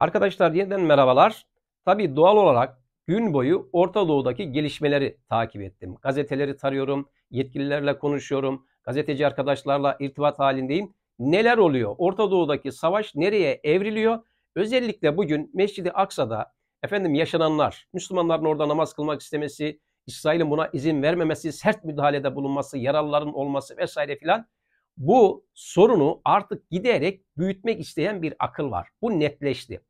Arkadaşlar yeniden merhabalar. Tabi doğal olarak gün boyu Orta Doğu'daki gelişmeleri takip ettim. Gazeteleri tarıyorum, yetkililerle konuşuyorum, gazeteci arkadaşlarla irtibat halindeyim. Neler oluyor? Orta Doğu'daki savaş nereye evriliyor? Özellikle bugün Mescid-i Aksa'da efendim yaşananlar, Müslümanların orada namaz kılmak istemesi, İsrail'in buna izin vermemesi, sert müdahalede bulunması, yaralıların olması vesaire filan bu sorunu artık giderek büyütmek isteyen bir akıl var. Bu netleşti.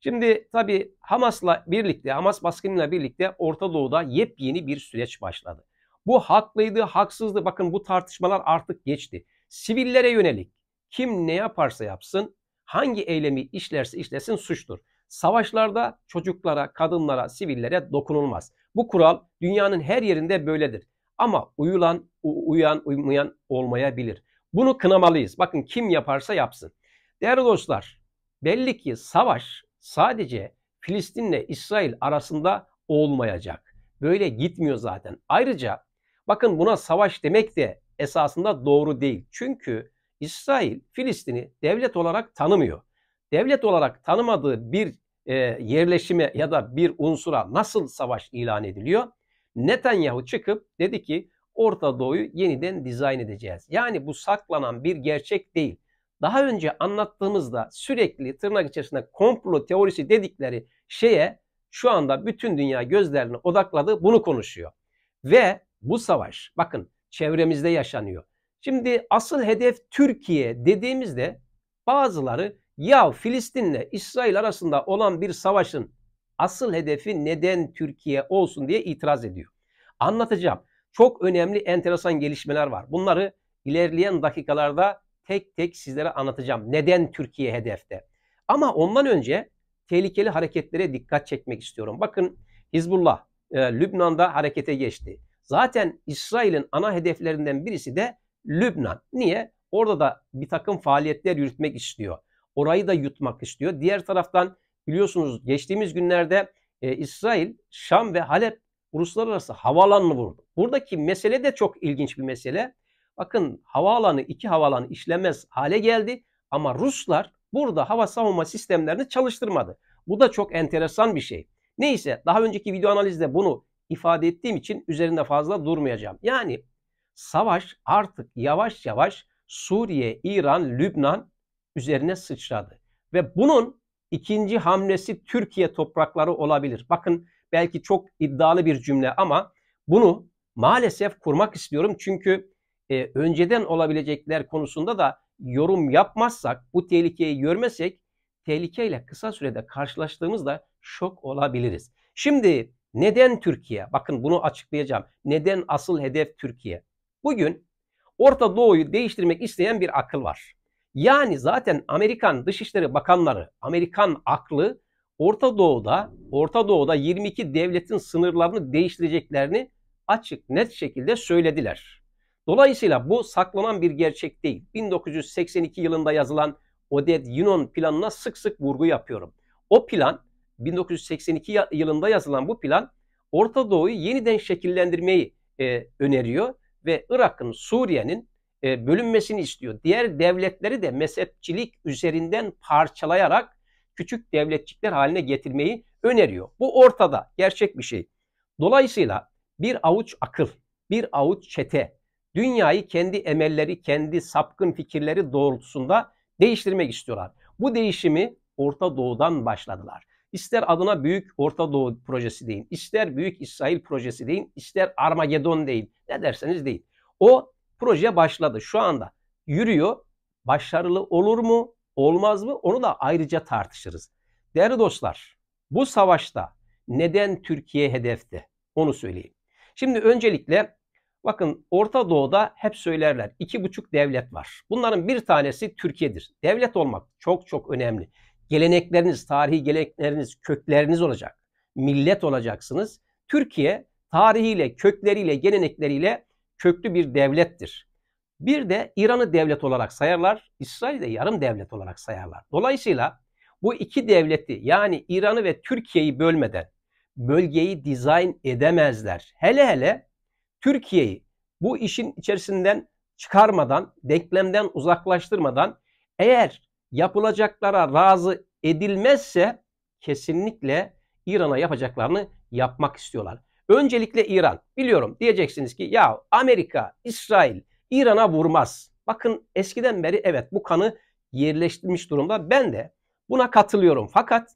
Şimdi tabi Hamas'la birlikte, Hamas baskınıyla birlikte Orta Doğu'da yepyeni bir süreç başladı. Bu haklıydı, haksızdı. Bakın bu tartışmalar artık geçti. Sivillere yönelik kim ne yaparsa yapsın, hangi eylemi işlerse işlesin suçtur. Savaşlarda çocuklara, kadınlara, sivillere dokunulmaz. Bu kural dünyanın her yerinde böyledir. Ama uyulan, uyan, uymayan olmayabilir. Bunu kınamalıyız. Bakın kim yaparsa yapsın. Değerli dostlar, belli ki savaş sadece Filistin'le İsrail arasında olmayacak. Böyle gitmiyor zaten. Ayrıca bakın buna savaş demek de esasında doğru değil. Çünkü İsrail Filistin'i devlet olarak tanımıyor. Devlet olarak tanımadığı bir e, yerleşime ya da bir unsura nasıl savaş ilan ediliyor? Netanyahu çıkıp dedi ki Orta Doğu'yu yeniden dizayn edeceğiz. Yani bu saklanan bir gerçek değil. Daha önce anlattığımızda sürekli tırnak içerisinde komplo teorisi dedikleri şeye şu anda bütün dünya gözlerini odakladı bunu konuşuyor. Ve bu savaş bakın çevremizde yaşanıyor. Şimdi asıl hedef Türkiye dediğimizde bazıları ya Filistin'le İsrail arasında olan bir savaşın asıl hedefi neden Türkiye olsun diye itiraz ediyor. Anlatacağım çok önemli enteresan gelişmeler var. Bunları ilerleyen dakikalarda tek tek sizlere anlatacağım. Neden Türkiye hedefte? Ama ondan önce tehlikeli hareketlere dikkat çekmek istiyorum. Bakın Hizbullah e, Lübnan'da harekete geçti. Zaten İsrail'in ana hedeflerinden birisi de Lübnan. Niye? Orada da bir takım faaliyetler yürütmek istiyor. Orayı da yutmak istiyor. Diğer taraftan biliyorsunuz geçtiğimiz günlerde e, İsrail Şam ve Halep uluslararası havaalanını vurdu. Buradaki mesele de çok ilginç bir mesele. Bakın havaalanı iki havaalanı işlemez hale geldi ama Ruslar burada hava savunma sistemlerini çalıştırmadı. Bu da çok enteresan bir şey. Neyse daha önceki video analizde bunu ifade ettiğim için üzerinde fazla durmayacağım. Yani savaş artık yavaş yavaş Suriye, İran, Lübnan üzerine sıçradı. Ve bunun ikinci hamlesi Türkiye toprakları olabilir. Bakın Belki çok iddialı bir cümle ama bunu maalesef kurmak istiyorum. Çünkü e, önceden olabilecekler konusunda da yorum yapmazsak, bu tehlikeyi görmesek tehlikeyle kısa sürede karşılaştığımızda şok olabiliriz. Şimdi neden Türkiye? Bakın bunu açıklayacağım. Neden asıl hedef Türkiye? Bugün Orta Doğu'yu değiştirmek isteyen bir akıl var. Yani zaten Amerikan Dışişleri Bakanları, Amerikan aklı Orta Doğu'da, Orta Doğu'da 22 devletin sınırlarını değiştireceklerini açık net şekilde söylediler. Dolayısıyla bu saklanan bir gerçek değil. 1982 yılında yazılan Odet Yunon planına sık sık vurgu yapıyorum. O plan 1982 yılında yazılan bu plan Orta Doğu'yu yeniden şekillendirmeyi e, öneriyor ve Irak'ın, Suriye'nin e, bölünmesini istiyor. Diğer devletleri de mezhepçilik üzerinden parçalayarak küçük devletçikler haline getirmeyi öneriyor. Bu ortada gerçek bir şey. Dolayısıyla bir avuç akıl, bir avuç çete dünyayı kendi emelleri, kendi sapkın fikirleri doğrultusunda değiştirmek istiyorlar. Bu değişimi Orta Doğu'dan başladılar. İster adına Büyük Orta Doğu projesi deyin, ister Büyük İsrail projesi deyin, ister Armagedon deyin, ne derseniz deyin. O proje başladı şu anda. Yürüyor. Başarılı olur mu? olmaz mı? Onu da ayrıca tartışırız. Değerli dostlar, bu savaşta neden Türkiye hedefte? Onu söyleyeyim. Şimdi öncelikle bakın Orta Doğu'da hep söylerler iki buçuk devlet var. Bunların bir tanesi Türkiye'dir. Devlet olmak çok çok önemli. Gelenekleriniz, tarihi gelenekleriniz, kökleriniz olacak. Millet olacaksınız. Türkiye tarihiyle, kökleriyle, gelenekleriyle köklü bir devlettir. Bir de İran'ı devlet olarak sayarlar, İsrail'i de yarım devlet olarak sayarlar. Dolayısıyla bu iki devleti yani İran'ı ve Türkiye'yi bölmeden bölgeyi dizayn edemezler. Hele hele Türkiye'yi bu işin içerisinden çıkarmadan, denklemden uzaklaştırmadan eğer yapılacaklara razı edilmezse kesinlikle İran'a yapacaklarını yapmak istiyorlar. Öncelikle İran. Biliyorum diyeceksiniz ki ya Amerika, İsrail, İran'a vurmaz. Bakın eskiden beri evet bu kanı yerleştirmiş durumda. Ben de buna katılıyorum. Fakat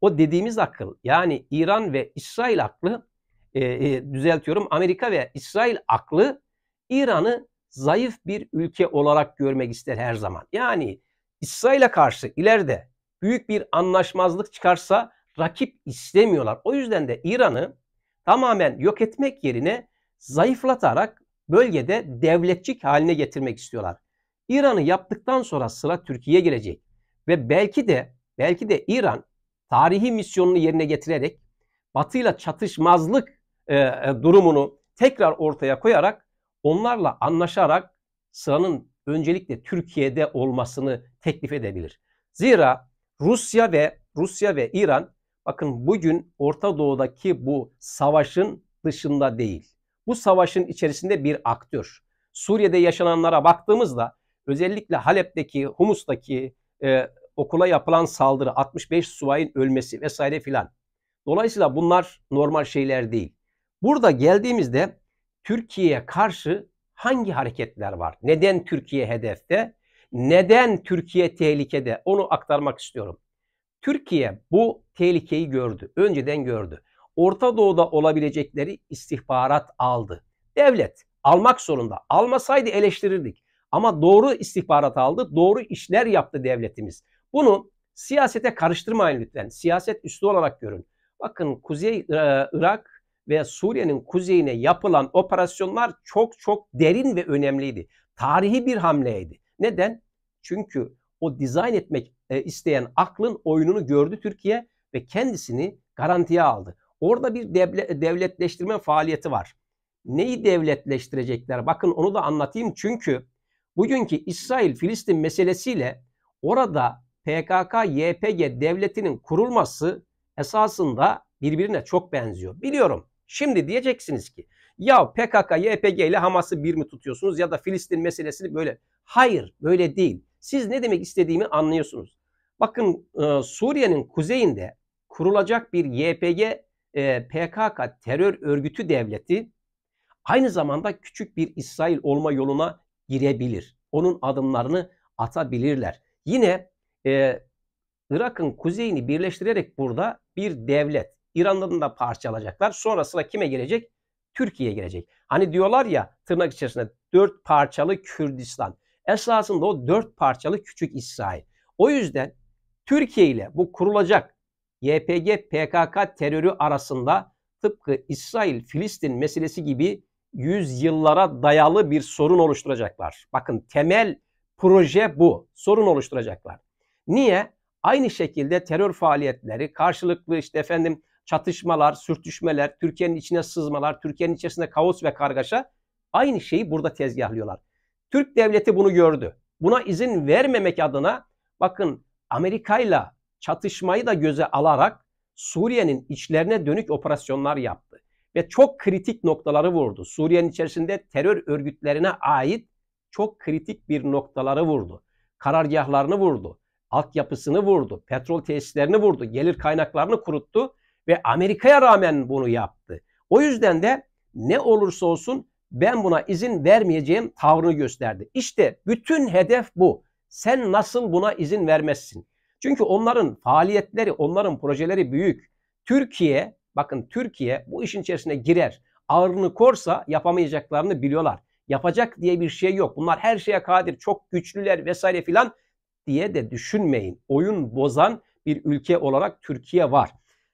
o dediğimiz akıl yani İran ve İsrail aklı e, e, düzeltiyorum Amerika ve İsrail aklı İran'ı zayıf bir ülke olarak görmek ister her zaman. Yani İsrail'e karşı ileride büyük bir anlaşmazlık çıkarsa rakip istemiyorlar. O yüzden de İran'ı tamamen yok etmek yerine zayıflatarak bölgede devletçik haline getirmek istiyorlar. İran'ı yaptıktan sonra sıra Türkiye'ye gelecek ve belki de belki de İran tarihi misyonunu yerine getirerek Batı'yla çatışmazlık e, e, durumunu tekrar ortaya koyarak onlarla anlaşarak sıranın öncelikle Türkiye'de olmasını teklif edebilir. Zira Rusya ve Rusya ve İran bakın bugün Orta Doğu'daki bu savaşın dışında değil bu savaşın içerisinde bir aktör. Suriye'de yaşananlara baktığımızda özellikle Halep'teki, Humus'taki e, okula yapılan saldırı, 65 suayin ölmesi vesaire filan. Dolayısıyla bunlar normal şeyler değil. Burada geldiğimizde Türkiye'ye karşı hangi hareketler var? Neden Türkiye hedefte? Neden Türkiye tehlikede? Onu aktarmak istiyorum. Türkiye bu tehlikeyi gördü. Önceden gördü. Orta Doğu'da olabilecekleri istihbarat aldı. Devlet almak zorunda. Almasaydı eleştirirdik. Ama doğru istihbarat aldı, doğru işler yaptı devletimiz. Bunu siyasete karıştırmayın lütfen. Siyaset üstü olarak görün. Bakın Kuzey e, Irak ve Suriye'nin kuzeyine yapılan operasyonlar çok çok derin ve önemliydi. Tarihi bir hamleydi. Neden? Çünkü o dizayn etmek e, isteyen aklın oyununu gördü Türkiye ve kendisini garantiye aldı. Orada bir devletleştirme faaliyeti var. Neyi devletleştirecekler? Bakın onu da anlatayım çünkü bugünkü İsrail-Filistin meselesiyle orada PKK-YPG devletinin kurulması esasında birbirine çok benziyor. Biliyorum. Şimdi diyeceksiniz ki ya PKK, YPG ile Hamas'ı bir mi tutuyorsunuz ya da Filistin meselesini böyle. Hayır böyle değil. Siz ne demek istediğimi anlıyorsunuz. Bakın e, Suriye'nin kuzeyinde kurulacak bir YPG e, PKK terör örgütü devleti aynı zamanda küçük bir İsrail olma yoluna girebilir. Onun adımlarını atabilirler. Yine e, Irak'ın kuzeyini birleştirerek burada bir devlet. İran'dan da parçalacaklar. Sonra sıra kime gelecek? Türkiye'ye gelecek. Hani diyorlar ya tırnak içerisinde dört parçalı Kürdistan. Esasında o dört parçalı küçük İsrail. O yüzden Türkiye ile bu kurulacak YPG PKK terörü arasında tıpkı İsrail Filistin meselesi gibi yüzyıllara dayalı bir sorun oluşturacaklar. Bakın temel proje bu. Sorun oluşturacaklar. Niye? Aynı şekilde terör faaliyetleri, karşılıklı işte efendim çatışmalar, sürtüşmeler, Türkiye'nin içine sızmalar, Türkiye'nin içerisinde kaos ve kargaşa aynı şeyi burada tezgahlıyorlar. Türk devleti bunu gördü. Buna izin vermemek adına bakın Amerika ile çatışmayı da göze alarak Suriye'nin içlerine dönük operasyonlar yaptı ve çok kritik noktaları vurdu. Suriye'nin içerisinde terör örgütlerine ait çok kritik bir noktaları vurdu. Karargahlarını vurdu, altyapısını vurdu, petrol tesislerini vurdu, gelir kaynaklarını kuruttu ve Amerika'ya rağmen bunu yaptı. O yüzden de ne olursa olsun ben buna izin vermeyeceğim tavrını gösterdi. İşte bütün hedef bu. Sen nasıl buna izin vermezsin? Çünkü onların faaliyetleri, onların projeleri büyük. Türkiye, bakın Türkiye bu işin içerisine girer. ağırını korsa yapamayacaklarını biliyorlar. Yapacak diye bir şey yok. Bunlar her şeye kadir, çok güçlüler vesaire filan diye de düşünmeyin. Oyun bozan bir ülke olarak Türkiye var.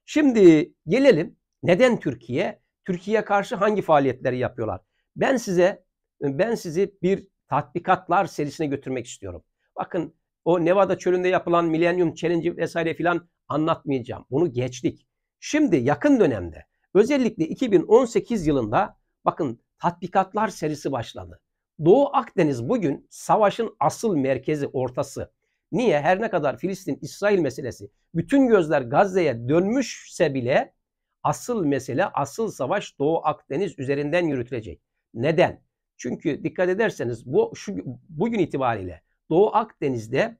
Şimdi gelelim neden Türkiye? Türkiye karşı hangi faaliyetleri yapıyorlar? Ben size ben sizi bir tatbikatlar serisine götürmek istiyorum. Bakın o Nevada çölünde yapılan Millennium Challenge vesaire filan anlatmayacağım. Bunu geçtik. Şimdi yakın dönemde özellikle 2018 yılında bakın tatbikatlar serisi başladı. Doğu Akdeniz bugün savaşın asıl merkezi, ortası. Niye? Her ne kadar Filistin-İsrail meselesi bütün gözler Gazze'ye dönmüşse bile asıl mesele, asıl savaş Doğu Akdeniz üzerinden yürütülecek. Neden? Çünkü dikkat ederseniz bu şu, bugün itibariyle Doğu Akdeniz'de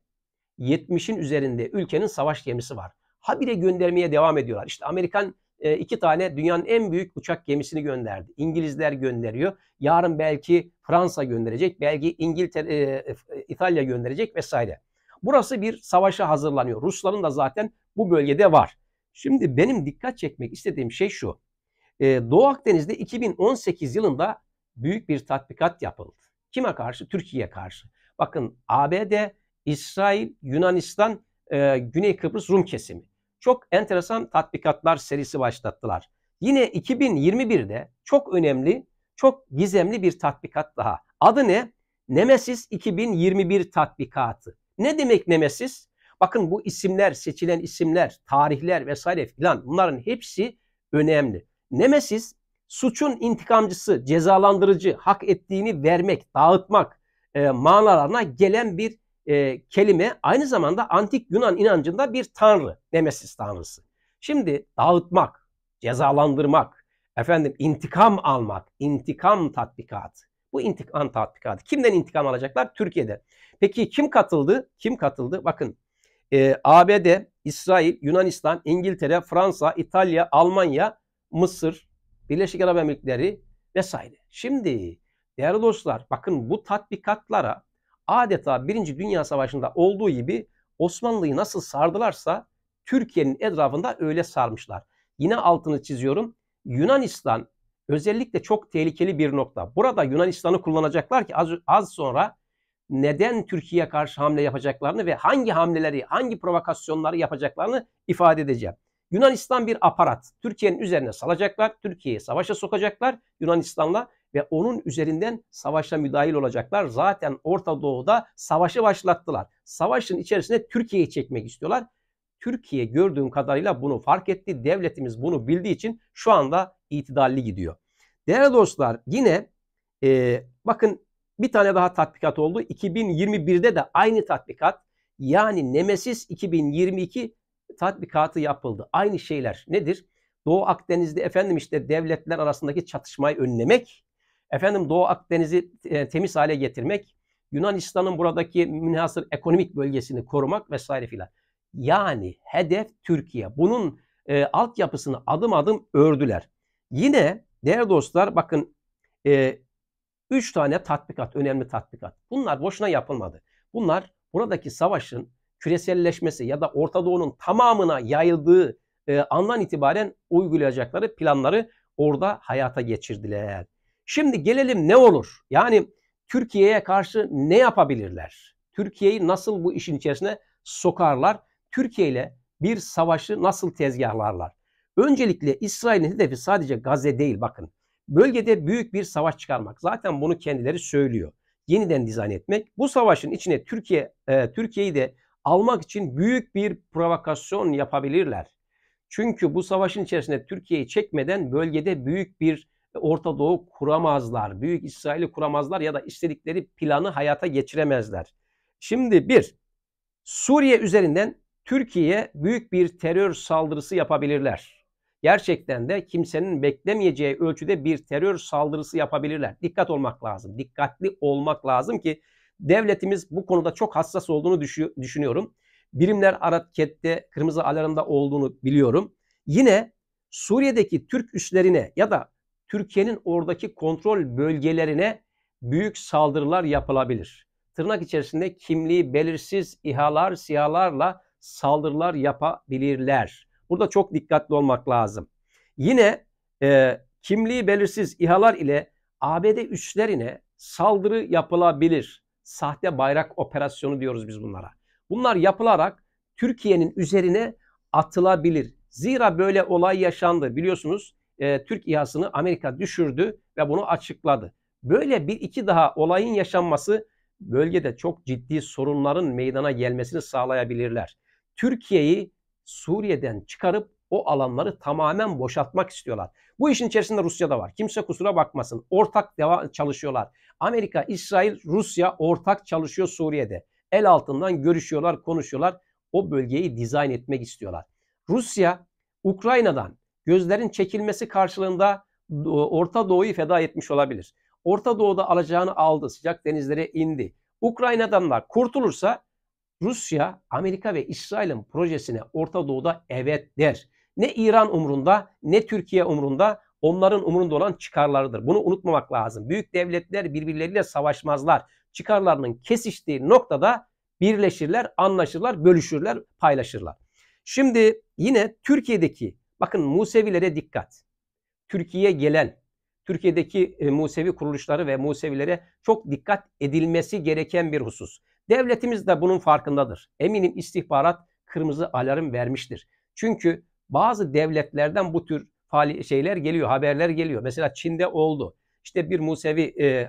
70'in üzerinde ülkenin savaş gemisi var. Habire göndermeye devam ediyorlar. İşte Amerikan e, iki tane dünyanın en büyük uçak gemisini gönderdi. İngilizler gönderiyor. Yarın belki Fransa gönderecek, belki İngiltere, e, e, İtalya gönderecek vesaire. Burası bir savaşa hazırlanıyor. Rusların da zaten bu bölgede var. Şimdi benim dikkat çekmek istediğim şey şu. Doğu Akdeniz'de 2018 yılında büyük bir tatbikat yapıldı. Kime karşı? Türkiye'ye karşı. Bakın ABD, İsrail, Yunanistan, e, Güney Kıbrıs Rum kesimi. Çok enteresan tatbikatlar serisi başlattılar. Yine 2021'de çok önemli, çok gizemli bir tatbikat daha. Adı ne? Nemesis 2021 tatbikatı. Ne demek Nemesis? Bakın bu isimler, seçilen isimler, tarihler vesaire filan bunların hepsi önemli. Nemesis suçun intikamcısı, cezalandırıcı, hak ettiğini vermek, dağıtmak, e, manalarına gelen bir e, kelime aynı zamanda antik Yunan inancında bir tanrı, Nemesis tanrısı. Şimdi dağıtmak, cezalandırmak, efendim intikam almak, intikam tatbikatı. Bu intikam tatbikatı. Kimden intikam alacaklar? Türkiye'de. Peki kim katıldı? Kim katıldı? Bakın e, ABD, İsrail, Yunanistan, İngiltere, Fransa, İtalya, Almanya, Mısır, Birleşik Arap Emirlikleri vesaire. Şimdi Değerli dostlar bakın bu tatbikatlara adeta 1. Dünya Savaşı'nda olduğu gibi Osmanlı'yı nasıl sardılarsa Türkiye'nin etrafında öyle sarmışlar. Yine altını çiziyorum. Yunanistan özellikle çok tehlikeli bir nokta. Burada Yunanistan'ı kullanacaklar ki az, az sonra neden Türkiye'ye karşı hamle yapacaklarını ve hangi hamleleri, hangi provokasyonları yapacaklarını ifade edeceğim. Yunanistan bir aparat. Türkiye'nin üzerine salacaklar, Türkiye'yi savaşa sokacaklar Yunanistan'la ve onun üzerinden savaşa müdahil olacaklar. Zaten Orta Doğu'da savaşı başlattılar. Savaşın içerisine Türkiye'yi çekmek istiyorlar. Türkiye gördüğüm kadarıyla bunu fark etti. Devletimiz bunu bildiği için şu anda itidalli gidiyor. Değerli dostlar yine e, bakın bir tane daha tatbikat oldu. 2021'de de aynı tatbikat yani Nemesis 2022 tatbikatı yapıldı. Aynı şeyler nedir? Doğu Akdeniz'de efendim işte devletler arasındaki çatışmayı önlemek Efendim Doğu Akdeniz'i e, temiz hale getirmek, Yunanistan'ın buradaki münhasır ekonomik bölgesini korumak vesaire filan. Yani hedef Türkiye. Bunun e, altyapısını adım adım ördüler. Yine değerli dostlar bakın e, üç tane tatbikat, önemli tatbikat. Bunlar boşuna yapılmadı. Bunlar buradaki savaşın küreselleşmesi ya da Orta Doğu'nun tamamına yayıldığı e, andan itibaren uygulayacakları planları orada hayata geçirdiler. Şimdi gelelim ne olur? Yani Türkiye'ye karşı ne yapabilirler? Türkiye'yi nasıl bu işin içerisine sokarlar? Türkiye ile bir savaşı nasıl tezgahlarlar? Öncelikle İsrail'in hedefi sadece Gazze değil bakın. Bölgede büyük bir savaş çıkarmak. Zaten bunu kendileri söylüyor. Yeniden dizayn etmek. Bu savaşın içine Türkiye e, Türkiye'yi de almak için büyük bir provokasyon yapabilirler. Çünkü bu savaşın içerisinde Türkiye'yi çekmeden bölgede büyük bir Orta Doğu kuramazlar. Büyük İsrail'i kuramazlar ya da istedikleri planı hayata geçiremezler. Şimdi bir, Suriye üzerinden Türkiye'ye büyük bir terör saldırısı yapabilirler. Gerçekten de kimsenin beklemeyeceği ölçüde bir terör saldırısı yapabilirler. Dikkat olmak lazım. Dikkatli olmak lazım ki devletimiz bu konuda çok hassas olduğunu düşünüyorum. Birimler aratkette kırmızı alarmda olduğunu biliyorum. Yine Suriye'deki Türk üslerine ya da Türkiye'nin oradaki kontrol bölgelerine büyük saldırılar yapılabilir. Tırnak içerisinde kimliği belirsiz İHA'lar, SİHA'larla saldırılar yapabilirler. Burada çok dikkatli olmak lazım. Yine e, kimliği belirsiz İHA'lar ile ABD üslerine saldırı yapılabilir. Sahte bayrak operasyonu diyoruz biz bunlara. Bunlar yapılarak Türkiye'nin üzerine atılabilir. Zira böyle olay yaşandı biliyorsunuz e, Türk İHA'sını Amerika düşürdü ve bunu açıkladı. Böyle bir iki daha olayın yaşanması bölgede çok ciddi sorunların meydana gelmesini sağlayabilirler. Türkiye'yi Suriye'den çıkarıp o alanları tamamen boşaltmak istiyorlar. Bu işin içerisinde Rusya da var. Kimse kusura bakmasın. Ortak devam çalışıyorlar. Amerika, İsrail, Rusya ortak çalışıyor Suriye'de. El altından görüşüyorlar, konuşuyorlar. O bölgeyi dizayn etmek istiyorlar. Rusya Ukrayna'dan gözlerin çekilmesi karşılığında Orta Doğu'yu feda etmiş olabilir. Orta Doğu'da alacağını aldı, sıcak denizlere indi. Ukrayna'dan da kurtulursa Rusya, Amerika ve İsrail'in projesine Orta Doğu'da evet der. Ne İran umrunda ne Türkiye umrunda onların umrunda olan çıkarlarıdır. Bunu unutmamak lazım. Büyük devletler birbirleriyle savaşmazlar. Çıkarlarının kesiştiği noktada birleşirler, anlaşırlar, bölüşürler, paylaşırlar. Şimdi yine Türkiye'deki Bakın Musevilere dikkat. Türkiye'ye gelen, Türkiye'deki e, Musevi kuruluşları ve Musevilere çok dikkat edilmesi gereken bir husus. Devletimiz de bunun farkındadır. Eminim istihbarat kırmızı alarm vermiştir. Çünkü bazı devletlerden bu tür şeyler geliyor, haberler geliyor. Mesela Çin'de oldu. İşte bir Musevi e,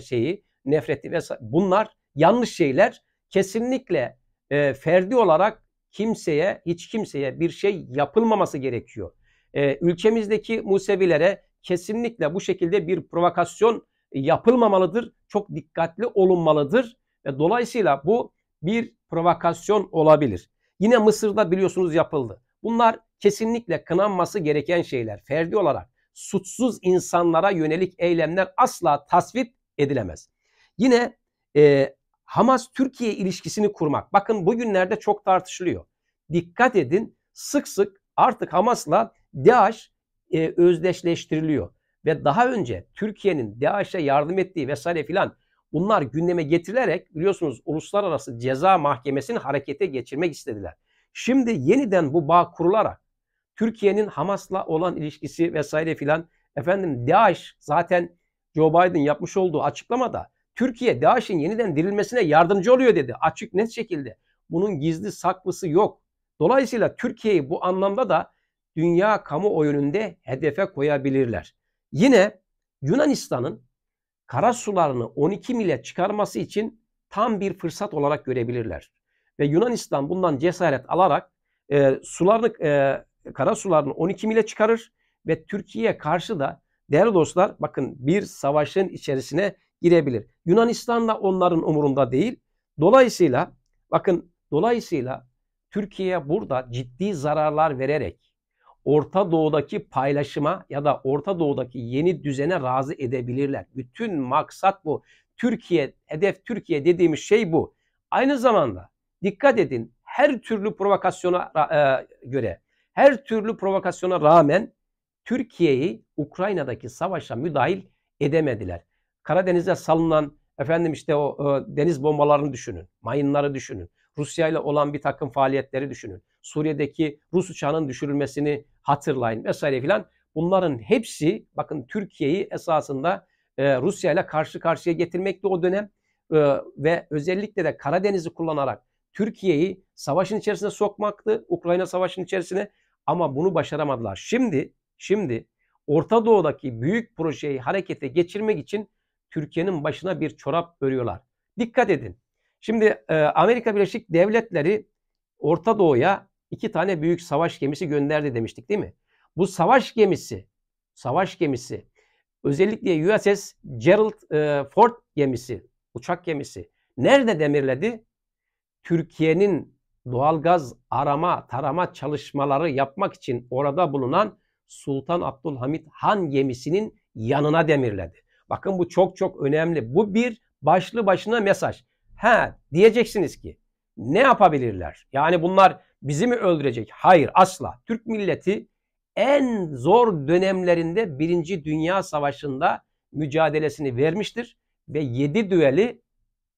şeyi, nefreti vesaire. Bunlar yanlış şeyler. Kesinlikle e, ferdi olarak kimseye, hiç kimseye bir şey yapılmaması gerekiyor. E, ülkemizdeki Musevilere kesinlikle bu şekilde bir provokasyon yapılmamalıdır. Çok dikkatli olunmalıdır. Ve dolayısıyla bu bir provokasyon olabilir. Yine Mısır'da biliyorsunuz yapıldı. Bunlar kesinlikle kınanması gereken şeyler. Ferdi olarak suçsuz insanlara yönelik eylemler asla tasvip edilemez. Yine e, Hamas-Türkiye ilişkisini kurmak. Bakın bugünlerde çok tartışılıyor. Dikkat edin sık sık artık Hamas'la DAEŞ e, özdeşleştiriliyor. Ve daha önce Türkiye'nin DAEŞ'e yardım ettiği vesaire filan bunlar gündeme getirilerek biliyorsunuz Uluslararası Ceza Mahkemesi'ni harekete geçirmek istediler. Şimdi yeniden bu bağ kurularak Türkiye'nin Hamas'la olan ilişkisi vesaire filan efendim DAEŞ zaten Joe Biden yapmış olduğu açıklamada Türkiye DAEŞ'in yeniden dirilmesine yardımcı oluyor dedi açık net şekilde. Bunun gizli saklısı yok. Dolayısıyla Türkiye'yi bu anlamda da dünya kamuoyununda hedefe koyabilirler. Yine Yunanistan'ın kara sularını 12 mile çıkarması için tam bir fırsat olarak görebilirler. Ve Yunanistan bundan cesaret alarak e, sularını e, kara sularını 12 mile çıkarır ve Türkiye'ye karşı da değerli dostlar bakın bir savaşın içerisine girebilir. Yunanistan da onların umurunda değil. Dolayısıyla bakın dolayısıyla Türkiye burada ciddi zararlar vererek Orta Doğu'daki paylaşıma ya da Orta Doğu'daki yeni düzene razı edebilirler. Bütün maksat bu. Türkiye, hedef Türkiye dediğimiz şey bu. Aynı zamanda dikkat edin her türlü provokasyona e, göre, her türlü provokasyona rağmen Türkiye'yi Ukrayna'daki savaşa müdahil edemediler. Karadeniz'e salınan efendim işte o e, deniz bombalarını düşünün. Mayınları düşünün. Rusya ile olan bir takım faaliyetleri düşünün. Suriye'deki Rus uçağının düşürülmesini hatırlayın vesaire filan. Bunların hepsi bakın Türkiye'yi esasında e, Rusya ile karşı karşıya getirmekti o dönem. E, ve özellikle de Karadeniz'i kullanarak Türkiye'yi savaşın içerisine sokmaktı. Ukrayna savaşının içerisine ama bunu başaramadılar. Şimdi şimdi Orta Doğu'daki büyük projeyi harekete geçirmek için Türkiye'nin başına bir çorap örüyorlar. Dikkat edin. Şimdi e, Amerika Birleşik Devletleri Orta Doğu'ya iki tane büyük savaş gemisi gönderdi demiştik değil mi? Bu savaş gemisi, savaş gemisi özellikle USS Gerald e, Ford gemisi, uçak gemisi nerede demirledi? Türkiye'nin doğalgaz arama, tarama çalışmaları yapmak için orada bulunan Sultan Abdülhamit Han gemisinin yanına demirledi. Bakın bu çok çok önemli. Bu bir başlı başına mesaj. Ha diyeceksiniz ki ne yapabilirler? Yani bunlar bizi mi öldürecek? Hayır asla. Türk milleti en zor dönemlerinde Birinci Dünya Savaşı'nda mücadelesini vermiştir ve 7 düeli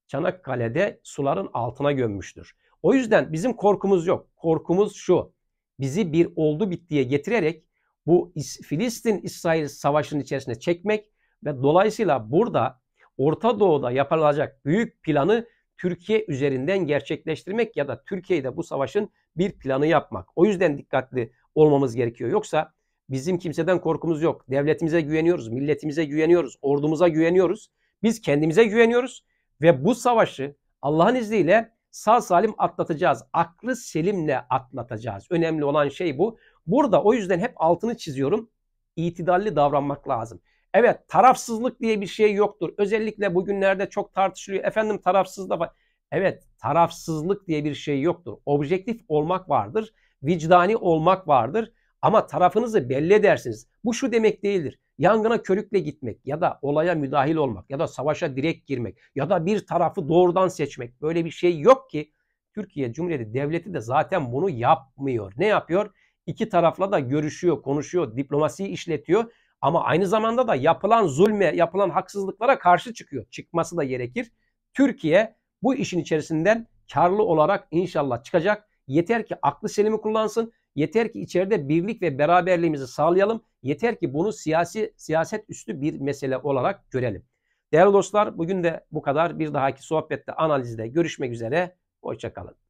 Çanakkale'de suların altına gömmüştür. O yüzden bizim korkumuz yok. Korkumuz şu. Bizi bir oldu bittiye getirerek bu Filistin-İsrail savaşının içerisine çekmek ve dolayısıyla burada Orta Doğu'da yapılacak büyük planı Türkiye üzerinden gerçekleştirmek ya da Türkiye'de bu savaşın bir planı yapmak. O yüzden dikkatli olmamız gerekiyor. Yoksa bizim kimseden korkumuz yok. Devletimize güveniyoruz, milletimize güveniyoruz, ordumuza güveniyoruz. Biz kendimize güveniyoruz ve bu savaşı Allah'ın izniyle sağ salim atlatacağız. Aklı selimle atlatacağız. Önemli olan şey bu. Burada o yüzden hep altını çiziyorum. İtidalli davranmak lazım. Evet tarafsızlık diye bir şey yoktur. Özellikle bugünlerde çok tartışılıyor. Efendim tarafsız da var. Evet tarafsızlık diye bir şey yoktur. Objektif olmak vardır. Vicdani olmak vardır. Ama tarafınızı belli edersiniz. Bu şu demek değildir. Yangına körükle gitmek ya da olaya müdahil olmak ya da savaşa direkt girmek ya da bir tarafı doğrudan seçmek. Böyle bir şey yok ki Türkiye Cumhuriyeti Devleti de zaten bunu yapmıyor. Ne yapıyor? İki tarafla da görüşüyor, konuşuyor, diplomasiyi işletiyor ama aynı zamanda da yapılan zulme, yapılan haksızlıklara karşı çıkıyor. Çıkması da gerekir. Türkiye bu işin içerisinden karlı olarak inşallah çıkacak. Yeter ki aklı selimi kullansın. Yeter ki içeride birlik ve beraberliğimizi sağlayalım. Yeter ki bunu siyasi siyaset üstü bir mesele olarak görelim. Değerli dostlar bugün de bu kadar. Bir dahaki sohbette analizde görüşmek üzere. Hoşçakalın.